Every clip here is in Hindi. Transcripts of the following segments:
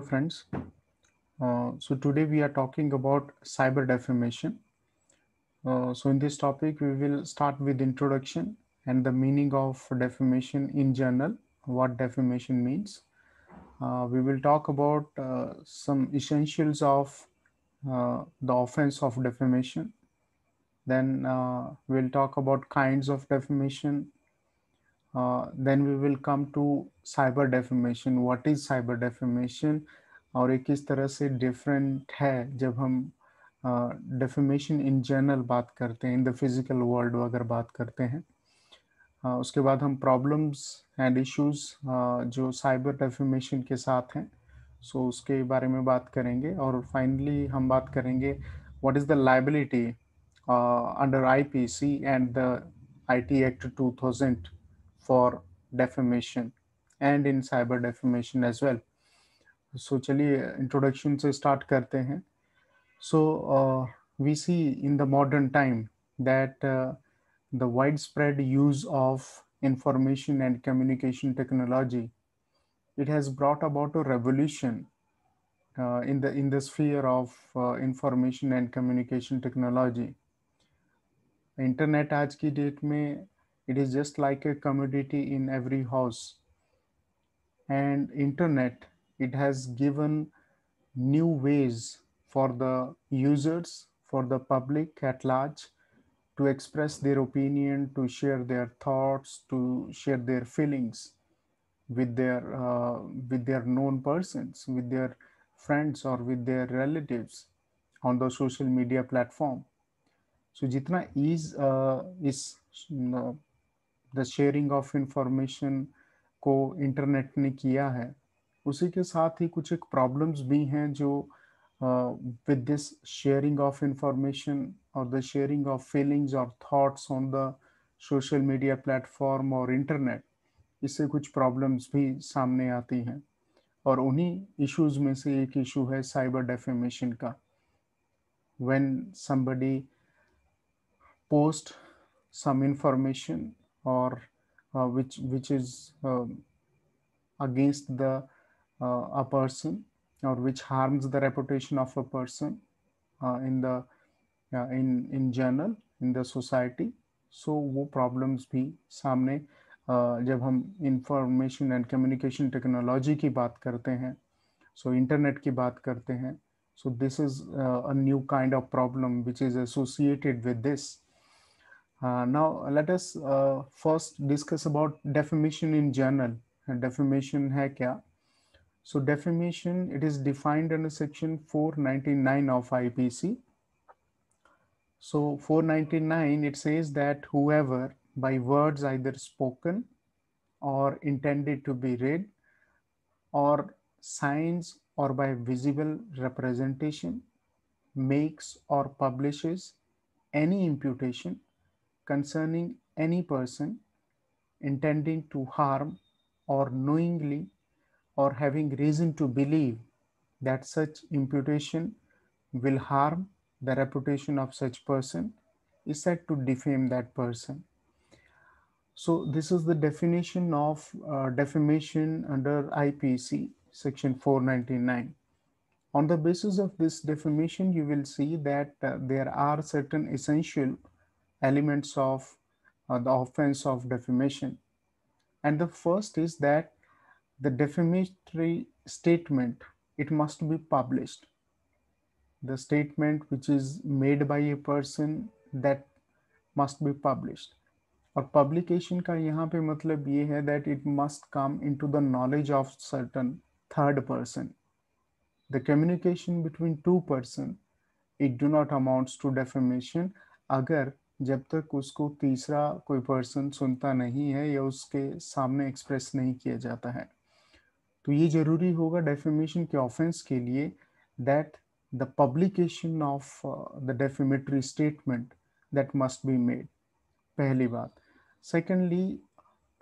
Hello friends. Uh, so today we are talking about cyber defamation. Uh, so in this topic, we will start with introduction and the meaning of defamation in general, what defamation means. Uh, we will talk about uh, some essentials of uh, the offense of defamation. Then uh, we'll talk about kinds of defamation, Uh, then we will come to cyber defamation what is cyber defamation और एक इस तरह से डिफरेंट है जब हम डेफिमेशन इन जनरल बात करते हैं इन द फिजिकल वर्ल्ड अगर बात करते हैं uh, उसके बाद हम प्रॉब्लम्स एंड इश्यूज जो साइबर डेफिमेशन के साथ हैं सो so उसके बारे में बात करेंगे और फाइनली हम बात करेंगे what is the liability under IPC and the IT act 2000 for defamation and in cyber defamation as well. So, चलिए introduction से start. करते हैं uh, we see in the modern time that uh, the widespread use of information and communication technology it has brought about a revolution uh, in the in the sphere of uh, information and communication technology Internet आज की डेट में it is just like a commodity in every house. And internet, it has given new ways for the users, for the public at large, to express their opinion, to share their thoughts, to share their feelings with their uh, with their known persons, with their friends or with their relatives on the social media platform. So, jitna ease uh, is uh, the sharing of information को इंटरनेट ने किया है उसी के साथ ही कुछ एक प्रॉब्लम्स भी हैं जो with this sharing of information और द शेयरिंग ऑफ फीलिंग्स और thoughts on the social media platform और इंटरनेट इससे कुछ प्रॉब्लम्स भी सामने आती हैं और उन्हीं इश्यूज में से एक इशू है साइबर डेफेमेशन का when somebody post some information or uh, which which is uh, against the uh, a person or which harms the reputation of a person uh, in the uh, in in general in the society so, wo problems bhi samne uh, jab hum information and communication technology ki baat karte hain so internet internet की बात करते हैं so this is a new kind of problem which is associated with this Uh, now let us uh, first discuss about defamation in general. Uh, defamation hai kya? So defamation, it is defined under section 499 of IPC. So 499, it says that whoever by words either spoken or intended to be read or signs or by visible representation makes or publishes any imputation concerning any person intending to harm or knowingly or having reason to believe that such imputation will harm the reputation of such person is said to defame that person. So this is the definition of uh, defamation under IPC section 499. On the basis of this defamation, you will see that uh, there are certain essential elements of uh, the offense of defamation. And the first is that the defamatory statement, it must be published. The statement which is made by a person that must be published. Or publication ka yahan pe matlab ye that it must come into the knowledge of certain third person. The communication between two person, it do not amounts to defamation agar जब तक उसको तीसरा कोई पर्सन सुनता नहीं है या उसके सामने एक्सप्रेस नहीं किया जाता है तो ये जरूरी होगा डेफिमेशन के ऑफेंस के लिए that the publication of the defamatory statement that must be made पहली बात secondly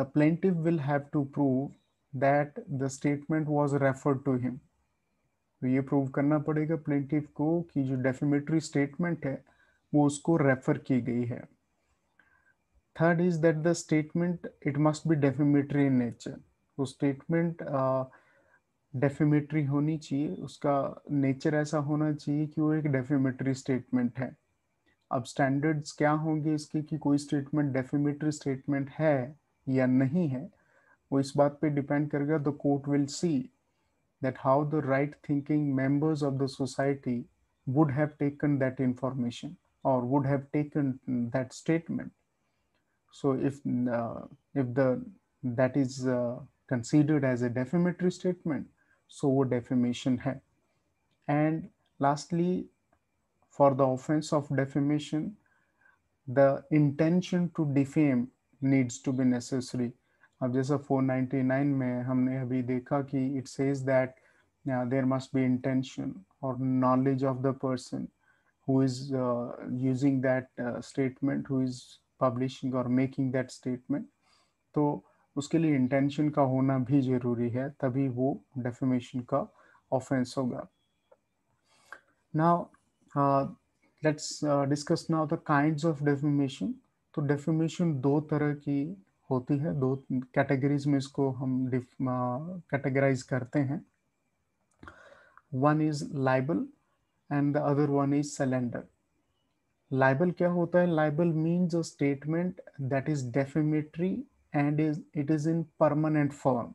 the plaintiff will have to prove that the statement was referred to him तो ये प्रूव करना पड़ेगा प्लेंटिव को कि जो डेफिमेटरी स्टेटमेंट है वो उसको रेफर की गई है third is that the statement it must be defamatory in nature वो स्टेटमेंट डेफिमेटरी होनी चाहिए उसका नेचर ऐसा होना चाहिए कि वो एक डेफिमेटरी स्टेटमेंट है अब स्टैंडर्ड्स क्या होंगे इसके कि कोई स्टेटमेंट डेफिमेटरी स्टेटमेंट है या नहीं है वो इस बात पे डिपेंड करेगा the court will see that how the right thinking members of the society would have taken that information or would have taken that statement. So if uh, if the that is uh, considered as a defamatory statement, so would defamation have. And lastly, for the offense of defamation, the intention to defame needs to be necessary. अब जैसा 499 में हमने अभी देखा कि it says that uh, there must be intention or knowledge of the person who is uh, using that uh, statement who is publishing or making that statement तो उसके लिए इंटेंशन का होना भी जरूरी है तभी वो डेफिमेशन का ऑफेंस होगा now let's discuss now the kinds of defamation तो डेफिमेशन दो तरह की होती है दो कैटेगरीज में इसको हम कैटेगराइज uh, करते हैं one is libel and the other one is slander libel क्या होता है libel means a statement that is defamatory and is it is in permanent form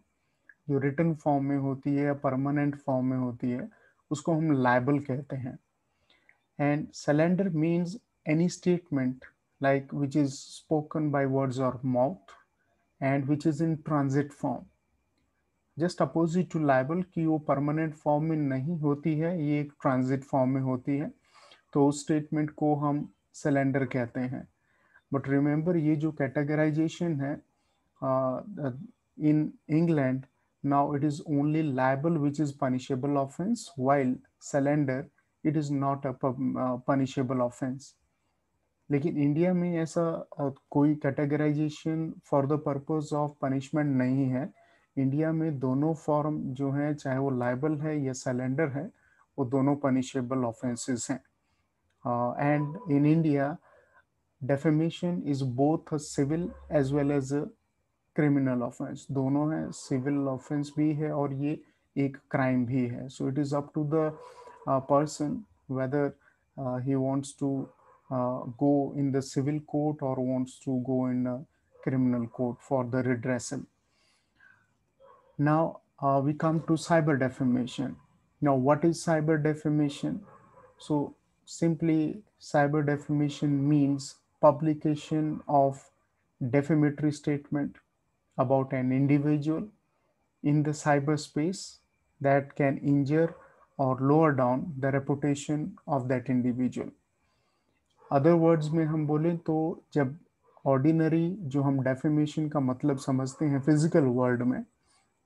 जो रिटर्न फॉर्म में होती है या परमानेंट फॉर्म में होती है उसको हम लाइबल कहते हैं and slander means any statement like which is spoken by words और mouth and which is in transit form just opposite to libel कि वो परमानेंट फॉर्म में नहीं होती है ये एक ट्रांजिट फॉर्म में होती है तो उस स्टेटमेंट को हम सिलेंडर कहते हैं बट रिमेंबर ये जो कैटेगराइजेशन है in England now it is only libel which is punishable offence while slander it is not a punishable offence लेकिन इंडिया में ऐसा uh, कोई categorization for the purpose of punishment नहीं है इंडिया में दोनों फॉर्म जो हैं चाहे वो लाइबल है या सलेंडर है वो दोनों पनिशेबल ऑफेंसेस हैं and in India defamation is both civil as well as criminal offence दोनों हैं सिविल ऑफेंस भी है और ये एक क्राइम भी है so it is up to the person whether he wants to go in the civil court और wants to go in criminal court for the redressal Now uh, we come to cyber defamation. Now, what is cyber defamation? So simply cyber defamation means publication of defamatory statement about an individual in the cyberspace that can injure or lower down the reputation of that individual Other words, में हम बोलें तो जब ऑर्डिनरी जो हम डेफिमेशन का मतलब समझते हैं physical world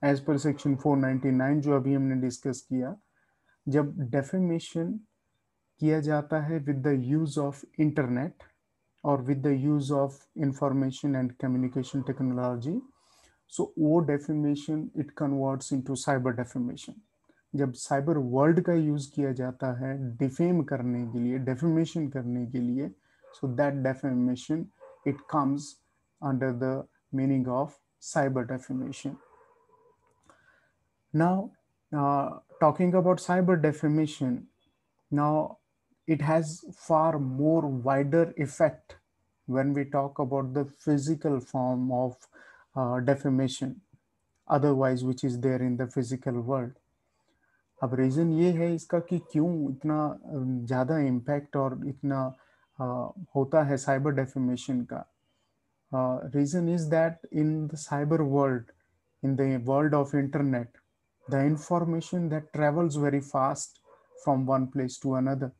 as per section 499 जो अभी हमने डिस्कस किया जब डेफेमेशन किया जाता है with the use of internet और with the use of information and communication technology so वो defamation it converts into cyber defamation जब साइबर वर्ल्ड का यूज़ किया जाता है डिफेम करने के लिए डेफेमेशन करने के लिए so that defamation it comes under the meaning of cyber defamation Now, uh, talking about cyber defamation, now it has far more wider effect when we talk about the physical form of uh, defamation, otherwise which is there in the physical world. अब रीज़न ये है इसका कि क्यों इतना um, ज़्यादा इम्पैक्ट और इतना uh, होता है साइबर डेफिमेशन का reason is that in the cyber world in the world of internet the information that travels very fast from one place to another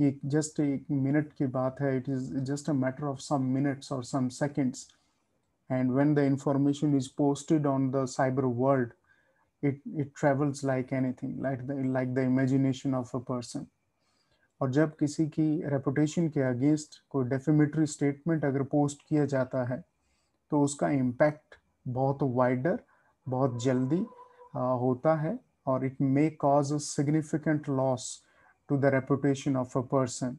ये just a minute ki baat hai it is just a matter of some minutes or some seconds and when the information is posted on the cyber world it it travels like anything like the like the imagination of a person और जब किसी की रेपुटेशन के अगेंस्ट कोई डेफिमेटरी स्टेटमेंट अगर पोस्ट किया जाता है तो उसका इम्पैक्ट बहुत वाइडर बहुत जल्दी Uh, होता है और it may cause significant loss to the reputation of a person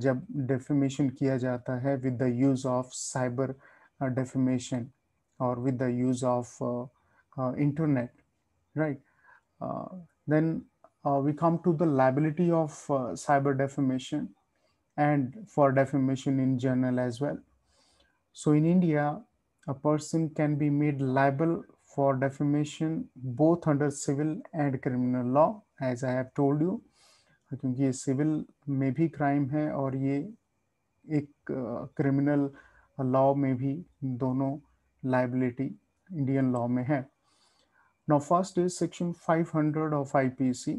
जब डेफिमेशन किया जाता है with the use of cyber defamation और with the use of internet right then uh, we come to the liability of uh, cyber defamation and for defamation in general as well. So in India, a person can be made liable for defamation both under civil and criminal law as I have told you क्योंकि ये सिविल में भी क्राइम है और ये एक क्रिमिनल लॉ में भी दोनों लाइबिलिटी इंडियन लॉ में है Now, first is section 500 of IPC.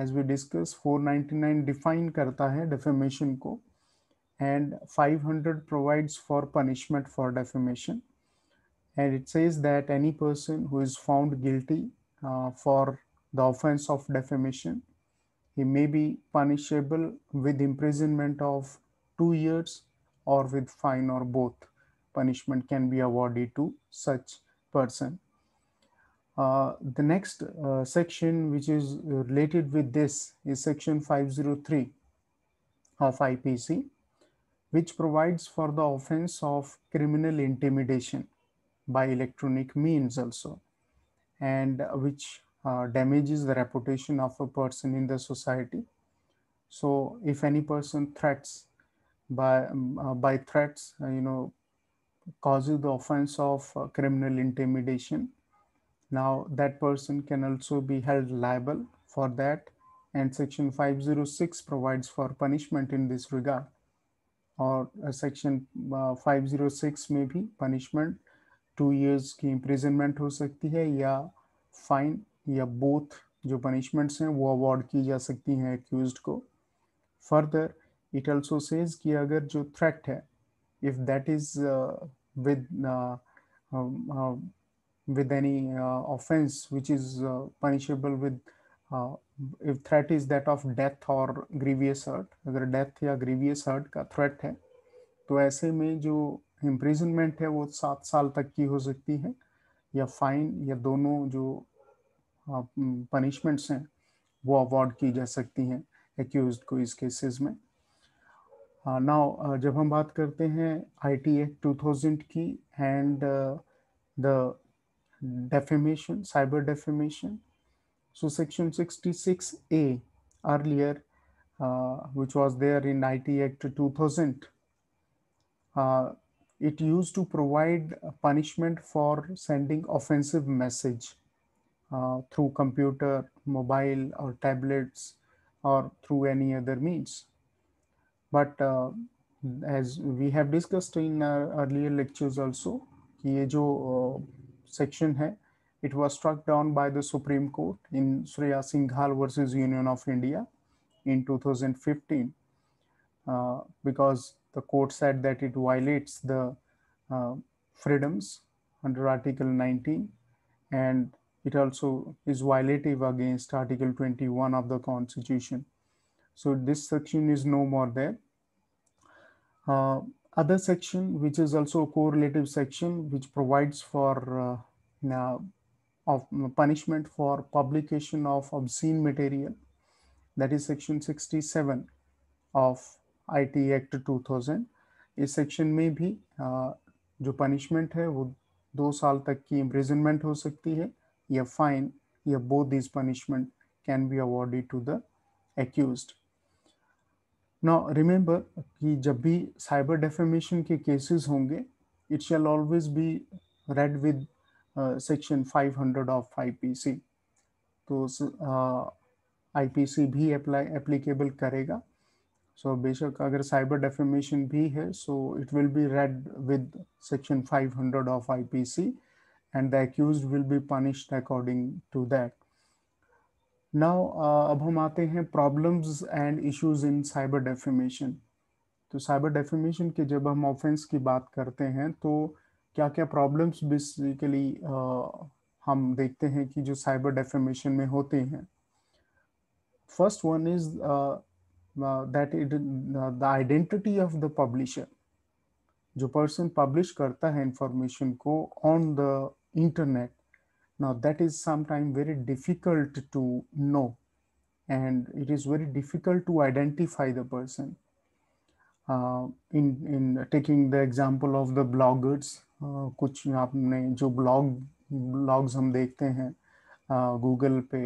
As we discussed, 499 define करता है defamation को and 500 provides for punishment for defamation. and it says that any person who is found guilty uh, for the offense of defamation, he may be punishable with imprisonment of two years or with fine or both. Punishment can be awarded to such person. Uh, the next uh, section which is related with this is section 503 of IPC, which provides for the offense of criminal intimidation by electronic means also and uh, which uh, damages the reputation of a person in the society so if any person threats by um, uh, by threats uh, you know causes the offense of uh, criminal intimidation now that person can also be held liable for that and section 506 provides for punishment in this regard or uh, section 506 may be punishment two years की इम्प्रिजनमेंट हो सकती है या फाइन या बोथ जो पनिशमेंट्स हैं वो अवॉर्ड की जा सकती हैं एक्यूज को फर्दर इट ऑल्सो सेज कि अगर जो थ्रेट है if that is with with any offence which is punishable with if threat is that of death और ग्रीवियस हर्ट अगर डेथ या ग्रीवियस हर्ट का थ्रेट है तो ऐसे में जो इम्प्रिजनमेंट है वो सात साल तक की हो सकती है या फाइन या दोनों जो पनिशमेंट्स हैं वो अवॉर्ड की जा सकती हैं एक्यूज को इस केसेस में नाउ जब हम बात करते हैं आईटी एक्ट टू थाउजेंड की and the cyber defamation so section sixty six A earlier which was there in I T act two thousand it used to provide punishment for sending offensive message uh, through computer, mobile or tablets or through any other means. But uh, as we have discussed in our earlier lectures also, this uh, section section it was struck down by the Supreme Court in Sriya Singhal versus Union of India in 2015 uh, because the court said that it violates the uh, freedoms under Article 19 and it also is violative against Article 21 of the Constitution. So this section is no more there. Uh, other section, which is also a correlative section, which provides for uh, of punishment for publication of obscene material, that is section 67 of IT act 2000 इस सेक्शन में भी जो पनिशमेंट है वो दो साल तक की इम्प्रिजनमेंट हो सकती है या फाइन या both this punishment can be awarded to the accused now remember कि जब भी साइबर डेफेमेशन के केसेस होंगे it shall always be read with section 500 of IPC तो आईपीसी uh, भी अप्लाई एप्लीकेबल करेगा सो so, बेशक अगर साइबर डेफिमेशन भी है so it will be read with section 500 of I P C and the accused will be punished according to that now अब हम आते हैं problems and issues in cyber defamation तो साइबर डेफिमेशन के जब हम ऑफेंस की बात करते हैं तो क्या क्या प्रॉब्लम्स बेसिकली हम देखते हैं कि जो साइबर डेफिमेशन में होते हैं first one is that it the identity of the publisher जो पर्सन पब्लिश करता है इंफॉर्मेशन को on the internet now that is sometimes very difficult to know and it is very difficult to identify the person uh, in in taking the example of the bloggers uh, कुछ आपने जो blog blogs हम देखते हैं गूगल uh, Google पे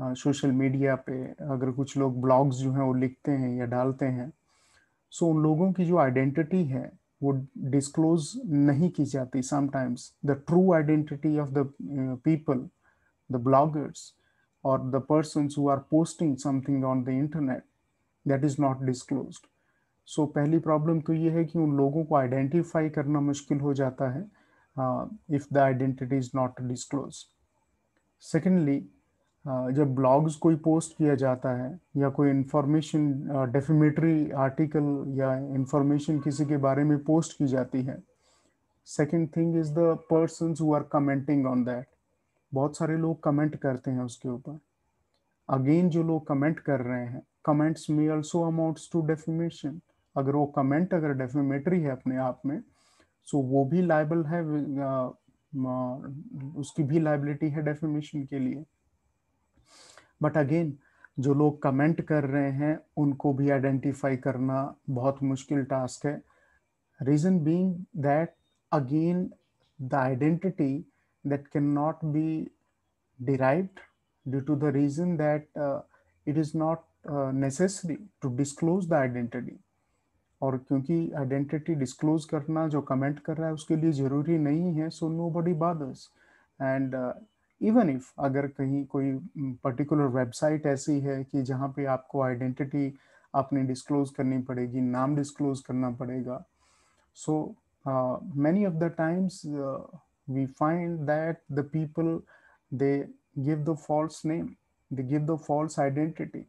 हाँ, सोशल मीडिया पे अगर कुछ लोग ब्लॉग्स जो हैं वो लिखते हैं या डालते हैं सो उन लोगों की जो आइडेंटिटी है वो डिस्क्लोज नहीं की जाती sometimes the true identity of the people the bloggers और the person who are posting something on the internet that is not disclose so पहली प्रॉब्लम तो ये है कि उन लोगों को आइडेंटिफाई करना मुश्किल हो जाता है if the identity is not disclose secondly जब ब्लॉग्स कोई पोस्ट किया जाता है या कोई इन्फॉर्मेशन डेफिमेटरी आर्टिकल या इन्फॉर्मेशन किसी के बारे में पोस्ट की जाती है second thing is the person who are commenting on that बहुत सारे लोग कमेंट करते हैं उसके ऊपर अगेन जो लोग कमेंट कर रहे हैं कमेंट्स में ऑल्सो अमाउंट्स टू डेफिमेशन अगर वो कमेंट अगर डेफिमेटरी है अपने आप में सो so वो भी लाइबल है उसकी भी लाइबिलिटी है डेफिमेशन के लिए बट अगेन जो लोग कमेंट कर रहे हैं उनको भी आइडेंटिफाई करना बहुत मुश्किल टास्क है reason being that again the identity that can not be derived due to the reason that it is not necessary to disclose the identity और क्योंकि आइडेंटिटी डिस्क्लोज करना जो कमेंट कर रहा है उसके लिए ज़रूरी नहीं है so nobody bothers and even if अगर कहीं कोई पर्टिकुलर वेबसाइट ऐसी है कि जहाँ पे आपको आइडेंटिटी आपने डिस्क्लोज करनी पड़ेगी नाम डिस्क्लोज करना पड़ेगा so many of the times we find that the people they give the false name they give the false identity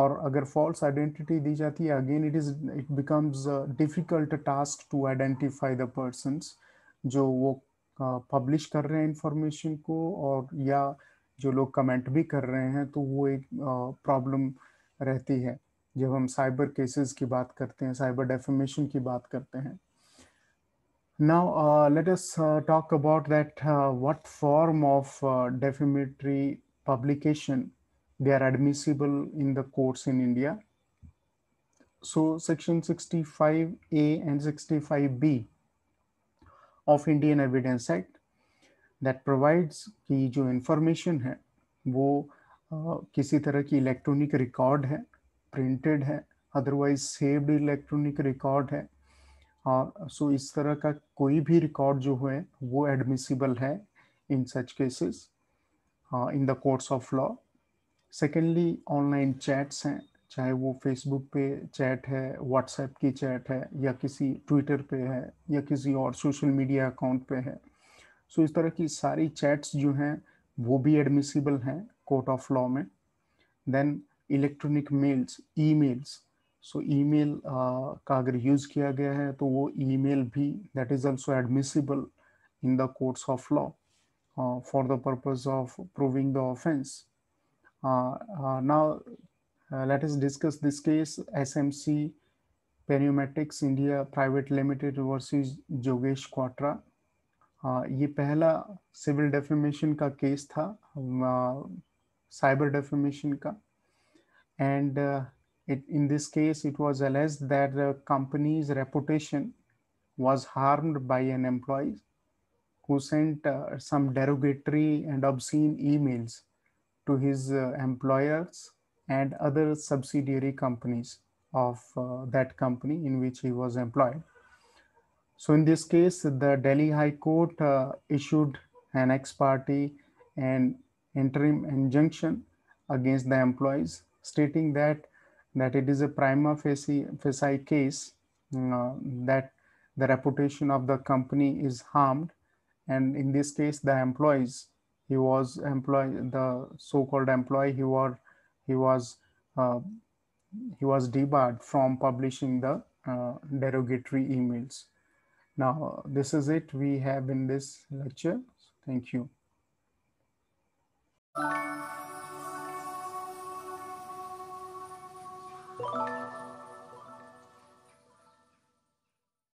और अगर फॉल्स आइडेंटिटी दी जाती है again it is it becomes difficult task to identify the persons जो वो पब्लिश कर रहे हैं इंफॉर्मेशन को और या जो लोग कमेंट भी कर रहे हैं तो वो एक प्रॉब्लम रहती है जब हम साइबर केसेस की बात करते हैं साइबर डेफिमेशन की बात करते हैं now let us talk about that what form of defamatory publication they are admissible in the courts in India so section sixty five A and sixty five B of Indian evidence act that provides की जो इंफॉर्मेशन है वो किसी तरह की इलेक्ट्रॉनिक रिकॉर्ड है प्रिंटेड है अदरवाइज सेव्ड इलेक्ट्रॉनिक रिकॉर्ड है और uh, सो so इस तरह का कोई भी रिकॉर्ड जो है वो एडमिसिबल है in such cases in the courts of law secondly online chats हैं चाहे वो फेसबुक पे चैट है व्हाट्सएप की चैट है या किसी ट्विटर पे है या किसी और सोशल मीडिया अकाउंट पे है सो so, इस तरह की सारी चैट्स जो हैं वो भी एडमिसिबल हैं कोर्ट ऑफ लॉ में then electronic mails email so email का अगर यूज़ किया गया है तो वो ई मेल भी that is also admissible in the courts of law for the purpose of proving the offence ना Uh, let us discuss this case SMC पेरियोमेट्रिक्स इंडिया प्राइवेट लिमिटेड वर्सेस जोगेश क्वाट्रा ये पहला सिविल डेफेमेशन का केस था साइबर uh, डेफेमेशन का and uh, it, in this case it was alleged that the company's reputation was harmed by an employee who sent some derogatory and obscene emails to his employers and other subsidiary companies of uh, that company in which he was employed. So in this case, the Delhi High Court uh, issued an ex parte and interim injunction against the employees, stating that that it is a prima facie, facie case mm, uh, that the reputation of the company is harmed. And in this case, the employees, he was employed, the so-called employee, he was he was uh, he was debarred from publishing the uh, derogatory emails. Now, this is it we have in this lecture. Thank you. Thank you.